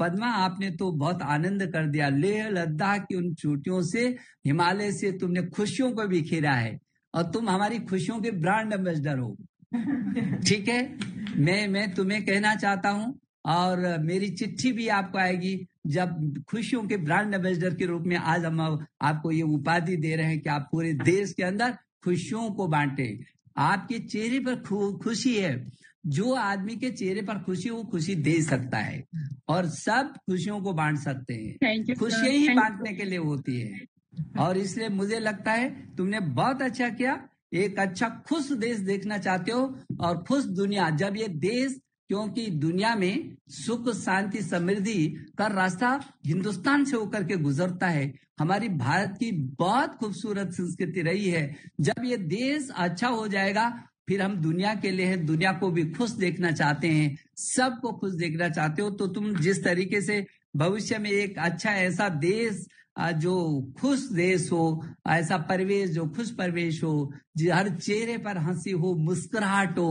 पद्मा आपने तो बहुत आनंद कर दिया लेह लद्दाख की उन चोटियों से हिमालय से तुमने खुशियों को भी खेरा है और तुम हमारी खुशियों के ब्रांड एम्बेसडर हो ठीक है मैं मैं तुम्हें कहना चाहता हूँ और मेरी चिट्ठी भी आपको आएगी जब खुशियों के ब्रांड एम्बेसडर के रूप में आज हम आपको ये उपाधि दे रहे हैं कि आप पूरे देश के अंदर खुशियों को बांटे आपके चेहरे पर खुशी है जो आदमी के चेहरे पर खुशी वो खुशी दे सकता है और सब खुशियों को बांट सकते हैं खुशियां ही बांटने के लिए होती है और इसलिए मुझे लगता है तुमने बहुत अच्छा किया एक अच्छा खुश देश देखना चाहते हो और खुश दुनिया जब ये देश क्योंकि दुनिया में सुख शांति समृद्धि का रास्ता हिंदुस्तान से होकर के गुजरता है हमारी भारत की बहुत खूबसूरत संस्कृति रही है जब ये देश अच्छा हो जाएगा फिर हम दुनिया के लिए है दुनिया को भी खुश देखना चाहते हैं सबको खुश देखना चाहते हो तो तुम जिस तरीके से भविष्य में एक अच्छा ऐसा देश जो खुश देश हो ऐसा परिवेश जो खुश परिवेश हो हर चेहरे पर हंसी हो मुस्कुराहट हो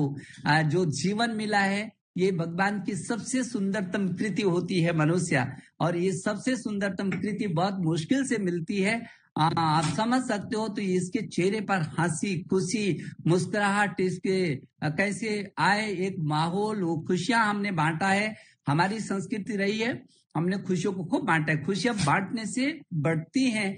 जो जीवन मिला है ये भगवान की सबसे सुंदरतम कृति होती है मनुष्य और ये सबसे सुंदरतम कृति बहुत मुश्किल से मिलती है हाँ, आप समझ सकते हो तो इसके चेहरे पर हंसी खुशी मुस्कुराहट इसके कैसे आए एक माहौल वो खुशियां हमने बांटा है हमारी संस्कृति रही है हमने खुशियों को खूब बांटा है खुशियां बांटने से बढ़ती हैं